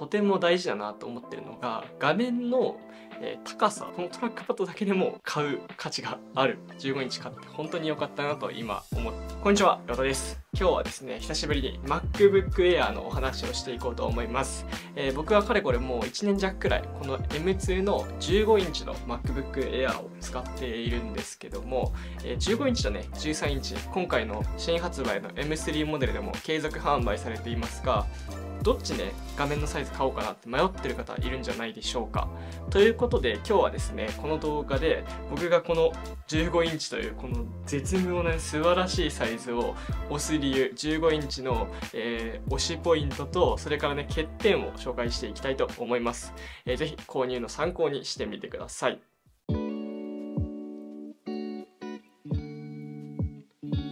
とても大事だなと思ってるのが画面の、え高さこのトラックパッドだけでも買う価値がある15インチ買って本当に良かったなと今思ってこんにちは岩田です今日はですね久しぶりに MacBook Air のお話をしていこうと思います、えー、僕はかれこれもう1年弱くらいこの M2 の15インチの MacBook Air を使っているんですけども、えー、15インチとね13インチ今回の新発売の M3 モデルでも継続販売されていますがどっちね画面のサイズ買おうかなって迷ってる方いるんじゃないでしょうかということで今日はですねこの動画で僕がこの15インチというこの絶妙な素晴らしいサイズを押す理由15インチの、えー、しポイントとそれからね欠点を紹介していきたいと思います、えー、ぜひ購入の参考にしてみてください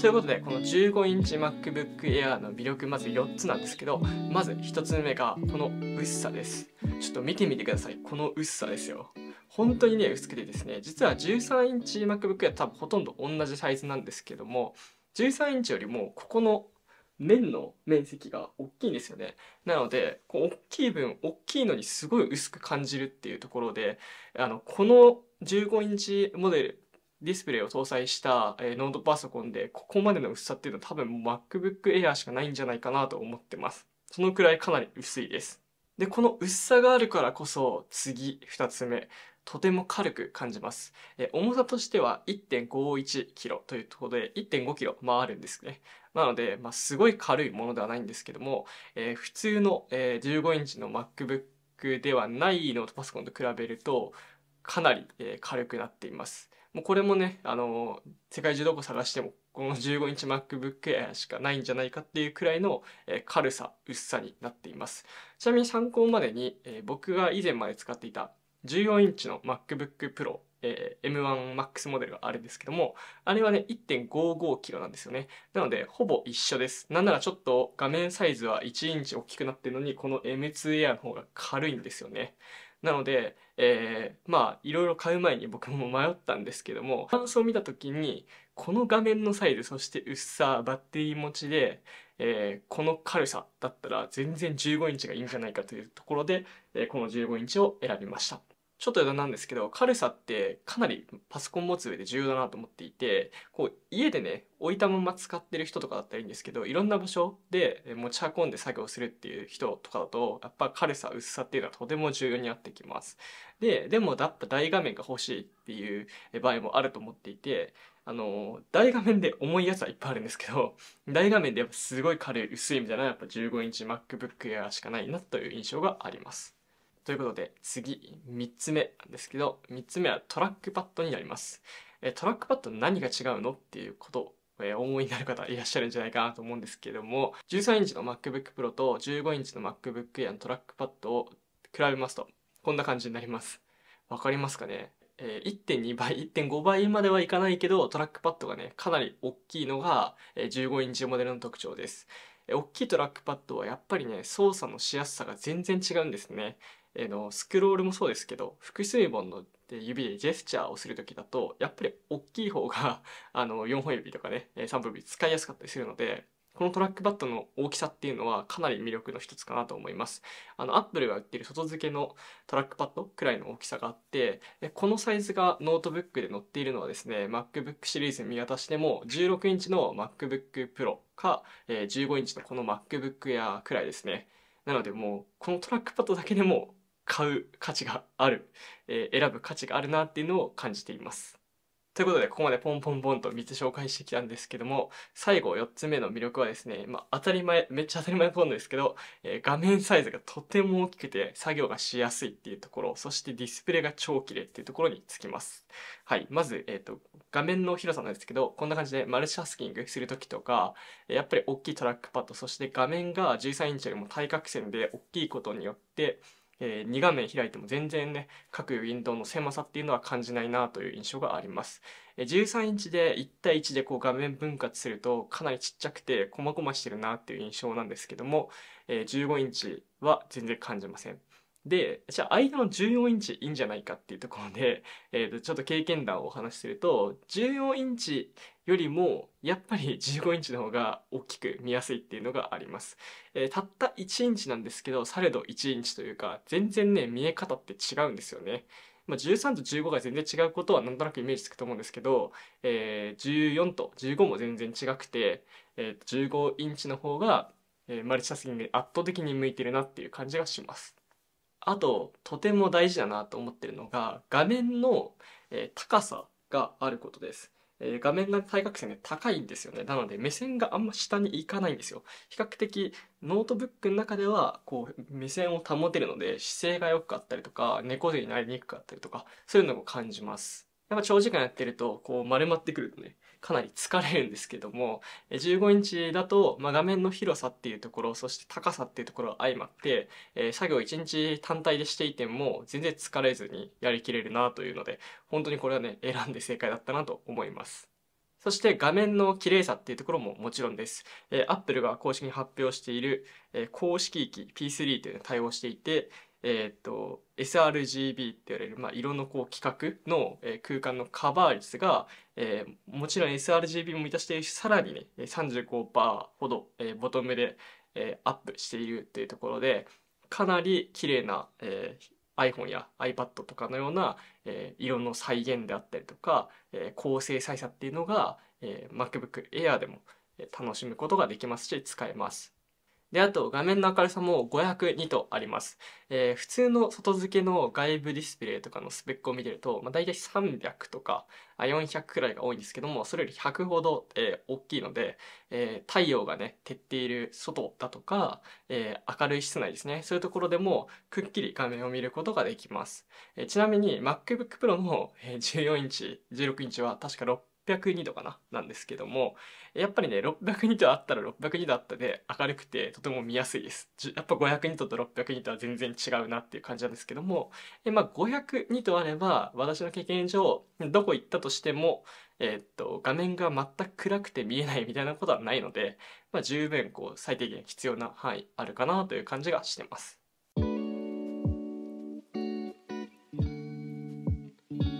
ということでこの15インチ MacBook Air の魅力まず4つなんですけどまず1つ目がこの薄さですちょっと見てみてくださいこの薄さですよ本当にね薄くてですね実は13インチ MacBook Air 多分ほとんど同じサイズなんですけども13インチよりもここの面の面積が大きいんですよね。なので、こう大きい分、大きいのにすごい薄く感じるっていうところで、あの、この15インチモデルディスプレイを搭載した、えー、ノートパソコンでここまでの薄さっていうのは多分 MacBook Air しかないんじゃないかなと思ってます。そのくらいかなり薄いです。で、この薄さがあるからこそ次2つ目。とても軽く感じます。重さとしては 1.51kg というところで 1.5kg もあるんですね。なので、まあ、すごい軽いものではないんですけども、えー、普通の、15インチの MacBook ではないノートパソコンと比べるとかなり、軽くなっています。もうこれもね、あの、世界中どこ探しても、この15インチ MacBook Air しかないんじゃないかっていうくらいの、えー、軽さ、薄さになっています。ちなみに参考までに、えー、僕が以前まで使っていた14インチの MacBook Pro えー、M1MAX モデルがあるんですけども、あれはね、1.55kg なんですよね。なので、ほぼ一緒です。なんならちょっと画面サイズは1インチ大きくなってるのに、この M2 Air の方が軽いんですよね。なので、えー、まあいろいろ買う前に僕も迷ったんですけども感想スを見た時にこの画面のサイズそして薄さバッテリー持ちで、えー、この軽さだったら全然15インチがいいんじゃないかというところで、えー、この15インチを選びました。ちょっと余談なんですけど軽さってかなりパソコン持つ上で重要だなと思っていてこう家でね置いたまま使ってる人とかだったらいいんですけどいろんな場所で持ち運んで作業するっていう人とかだとやっぱ軽さ薄さっていうのはとても重要になってきます。ででもやっぱ大画面が欲しいっていう場合もあると思っていてあの、大画面で重いやつはいっぱいあるんですけど、大画面でやっぱすごい軽い薄いみたいなやっぱ15インチ MacBook Air しかないなという印象があります。ということで、次、3つ目なんですけど、3つ目はトラックパッドになります。えトラックパッド何が違うのっていうことえお思いになる方いらっしゃるんじゃないかなと思うんですけれども、13インチの MacBook Pro と15インチの MacBook Air のトラックパッドを比べますと、こんな感じになります。わかりますかねえー、1.2倍、1.5倍まではいかないけど、トラックパッドがね、かなり大きいのが、え15インチモデルの特徴です。え大きいトラックパッドはやっぱりね、操作のしやすさが全然違うんですね。えのスクロールもそうですけど複数本ので指でジェスチャーをする時だとやっぱり大きい方が あの4本指とかね3本指使いやすかったりするのでこのトラックパッドの大きさっていうのはかなり魅力の一つかなと思います。あの、プルが売ってる外付けのトラックパッドくらいの大きさがあって、このサイズがノートブックで載っているのはですね、MacBook シリーズ見渡しても16インチの MacBook Pro か15インチのこの MacBook Air くらいですね。なのでもう、このトラックパッドだけでも買う価値がある、えー、選ぶ価値があるなっていうのを感じています。ということで、ここまでポンポンポンと3つ紹介してきたんですけども、最後4つ目の魅力はですね、まあ当たり前、めっちゃ当たり前のポンなんですけど、えー、画面サイズがとても大きくて作業がしやすいっていうところ、そしてディスプレイが超綺麗っていうところにつきます。はい。まず、えっ、ー、と、画面の広さなんですけど、こんな感じでマルチタスキングするときとか、やっぱり大きいトラックパッド、そして画面が13インチよりも対角線で大きいことによって、えー、2画面開いても全然ね、各ウィンドウの狭さっていうのは感じないなという印象があります。えー、13インチで1対1でこう画面分割するとかなりちっちゃくて細々してるなっていう印象なんですけども、えー、15インチは全然感じません。で、じゃあ間の14インチいいんじゃないかっていうところで、えー、とちょっと経験談をお話しすると、14インチよりもやっぱり15インチの方が大きく見やすいっていうのがあります。えー、たった1インチなんですけど、されど1インチというか、全然ね、見え方って違うんですよね。まあ、13と15が全然違うことはなんとなくイメージつくと思うんですけど、えー、14と15も全然違くて、えー、15インチの方が、えマルチタスキングに圧倒的に向いてるなっていう感じがします。あと、とても大事だなと思ってるのが、画面の、え高さがあることです。え画面の対角線が高いんですよね。なので目線があんま下に行かないんですよ。比較的ノートブックの中ではこう目線を保てるので姿勢が良かったりとか猫背になりにくかったりとかそういうのも感じます。やっぱ長時間やってるとこう丸まってくるとねかなり疲れるんですけども15インチだと、まあ、画面の広さっていうところそして高さっていうところが相まって、えー、作業1日単体でしていても全然疲れずにやりきれるなというので本当にこれはね選んで正解だったなと思います。そして画面の綺麗さっていうところももちろんです。えー、Apple が公式に発表している、えー、公式機 P3 というのに対応していて、えーと、sRGB って言われる、まあ、色のこう規格の、えー、空間のカバー率が、えー、もちろん sRGB も満たしているしさらにね35%ほど、えー、ボトムで、えー、アップしているっていうところでかなり綺麗な、えー、iPhone や iPad とかのような、えー、色の再現であったりとか、えー、構成再差っていうのが、えー、MacBook Air でも楽しむことができますし使えます。で、あと画面の明るさも502とあります。えー、普通の外付けの外部ディスプレイとかのスペックを見てると、まあ、大体300とか400くらいが多いんですけども、それより100ほど、えー、大きいので、えー、太陽がね、照っている外だとか、え明るい室内ですね。そういうところでもくっきり画面を見ることができます。えちなみに MacBook Pro の14インチ、16インチは確か6 602度かななんですけども、やっぱりね、602度あったら602度あったで明るくてとても見やすいです。やっぱ502度と602度は全然違うなっていう感じなんですけども、えまあ、502度あれば、私の経験上、どこ行ったとしても、えー、っと、画面が全く暗くて見えないみたいなことはないので、まあ、十分こう、最低限必要な範囲あるかなという感じがしてます。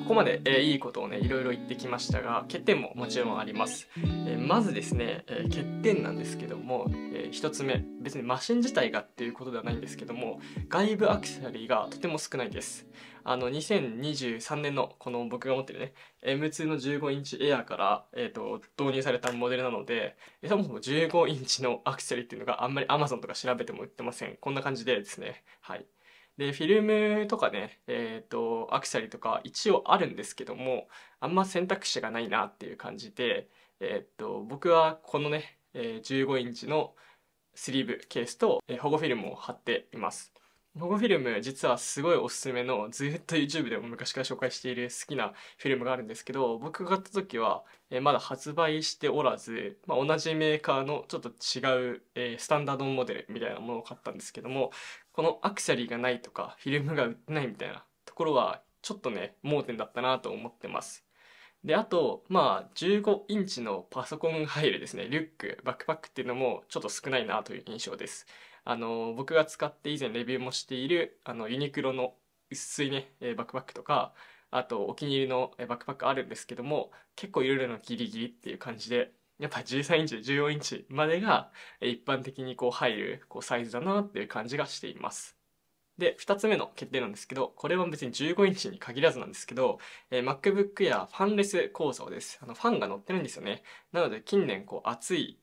ここまで、えー、いいことをねいろいろ言ってきましたが欠点ももちろんあります、えー、まずですね、えー、欠点なんですけども、え1つ目別にマシン自体がっていうことではないんですけども外部アクセサリーがとても少ないですあの2023年のこの僕が持ってるね M2 の15インチエアから、えーと、と導入されたモデルなのでそもそも15インチのアクセサリーっていうのがあんまり Amazon とか調べても売ってませんこんな感じでですねはいで、フィルムとかね、えっ、ー、と、アクセサリーとか一応あるんですけども、あんま選択肢がないなっていう感じで、えっ、ー、と、僕はこのね、15インチのスリーブケースと保護フィルムを貼っています。保護フィルム実はすごいおすすめのずっと YouTube でも昔から紹介している好きなフィルムがあるんですけど僕が買った時は、えまだ発売しておらず、まあ、同じメーカーのちょっと違う、えー、スタンダードモデルみたいなものを買ったんですけどもこのアクセサリーがないとかフィルムが売ってないみたいなところはちょっとね盲点だったなと思ってます。で、あと、まあ、15インチのパソコン入るですね、リュック、バックパックっていうのもちょっと少ないなという印象です。あの僕が使って以前レビューもしているあのユニクロの薄いね、えバックパックとかあとお気に入りのバックパックあるんですけども結構いろいろなギリギリっていう感じでやっぱ13インチ14インチまでが一般的にこう入るこうサイズだなっていう感じがしています。で、2つ目の決定なんですけど、これは別に15インチに限らずなんですけど、えー、MacBook やファンレス構造です。あの、ファンが乗ってるんですよね。なので、近年、こう、暑い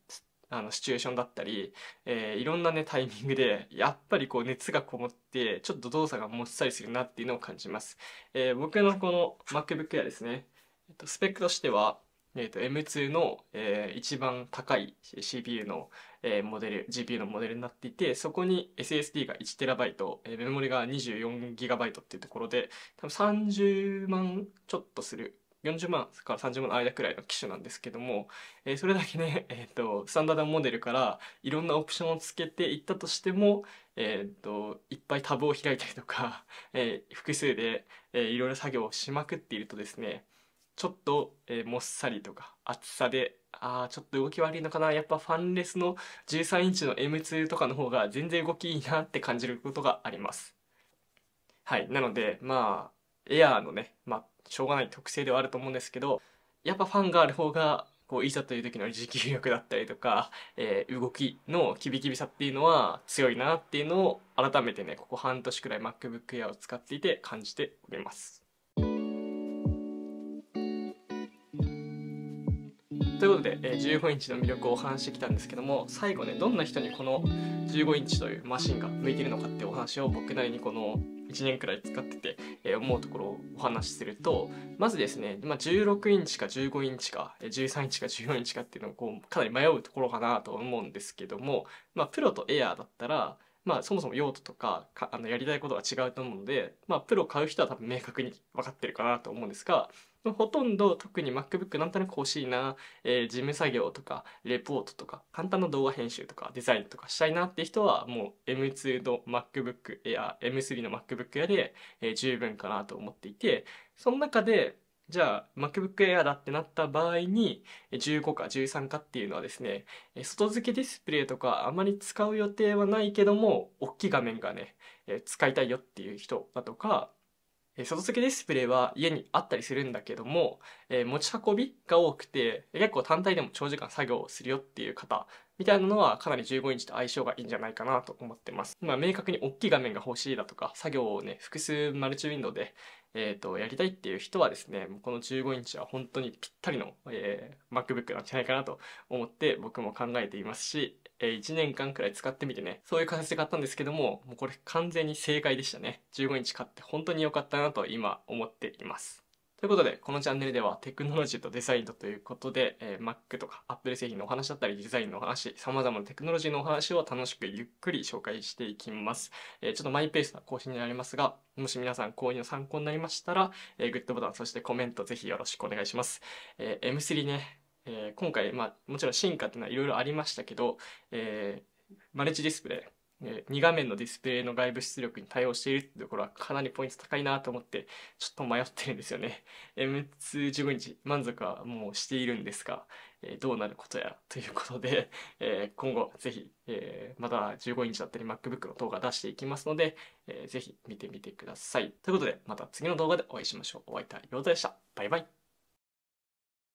あのシチュエーションだったり、えー、いろんなねタイミングでやっぱりこう熱がこもってちょっと動作がもっさりするなっていうのを感じます、えー、僕のこの MacBook Air ですね、えっと、スペックとしてはえーと、M2 の、えー、一番高い CPU の、えモデル GPU のモデルになっていてそこに SSD が 1TB、えメモリが 24GB っていうところで多分30万ちょっとする40万から30万の間くらいの機種なんですけども、えー、それだけね、えーと、スタンダードモデルからいろんなオプションをつけていったとしても、えーと、といっぱいタブを開いたりとか、えー、複数で、えー、いろいろ作業をしまくっているとですねちょっと、えー、もっさりとか厚さでああちょっと動き悪いのかなやっぱファンレスの13インチの M2 とかの方が全然動きいいなって感じることがあります。はい。なので、まあ、エアーのね、まあ、しょうがない特性ではあると思うんですけど、やっぱファンがある方が、こう、いざという時の持久力だったりとか、えー、動きのキビキビさっていうのは強いなっていうのを改めてね、ここ半年くらい MacBook Air を使っていて感じております。ということで、え15インチの魅力をお話してきたんですけども最後ねどんな人にこの15インチというマシンが向いてるのかってお話を僕なりにこの1年くらい使ってて、え思うところをお話しするとまずですね、ま16インチか15インチか13インチか14インチかっていうのをこうかなり迷うところかなと思うんですけども、まあ、プロとエアーだったらまあそもそも用途とかあのやりたいことが違うと思うので、まあ、プロ買う人は多分明確に分かってるかなと思うんですがほとんど特に MacBook なんとなく欲しいな、えー、事務作業とか、レポートとか、簡単な動画編集とか、デザインとかしたいなって人は、もう M2 の MacBook Air、M3 の MacBook Air で、えー、十分かなと思っていて、その中で、じゃあ MacBook Air だってなった場合に15か13かっていうのはですね外付けディスプレイとかあまり使う予定はないけども大きい画面がね使いたいよっていう人だとかえ外付けディスプレイは家にあったりするんだけども、え持ち運びが多くて、結構単体でも長時間作業をするよっていう方、みたいなのはかなり15インチと相性がいいんじゃないかなと思ってます。まあ、明確に大きい画面が欲しいだとか、作業をね、複数マルチウィンドウで、えっ、ー、と、やりたいっていう人はですね、この15インチは本当にぴったりの、えー、MacBook なんじゃないかなと思って僕も考えていますし、えー、1年間くらい使ってみてね、そういう形で買ったんですけども、もうこれ完全に正解でしたね。15日買って本当に良かったなと今思っています。ということで、このチャンネルではテクノロジーとデザインとということで、えー、Mac とか Apple 製品のお話だったり、デザインのお話、様々なテクノロジーのお話を楽しくゆっくり紹介していきます。えー、ちょっとマイペースな更新になりますが、もし皆さん購入の参考になりましたら、えー、グッドボタン、そしてコメントぜひよろしくお願いします。えー、M3 ね、えー、今回、まあ、もちろん進化っていうのはいろいろありましたけど、えー、マルチディスプレイえ2画面のディスプレイの外部出力に対応しているってところはかなりポイント高いなと思ってちょっと迷ってるんですよね。M215 インチ満足はもうしているんですが、えどうなることやということで、え今後ぜひ、えまだ15インチだったり MacBook の動画出していきますので、えー、ぜひ見てみてください。ということでまた次の動画でお会いしましょう。お会いいたようでした。バイバイ。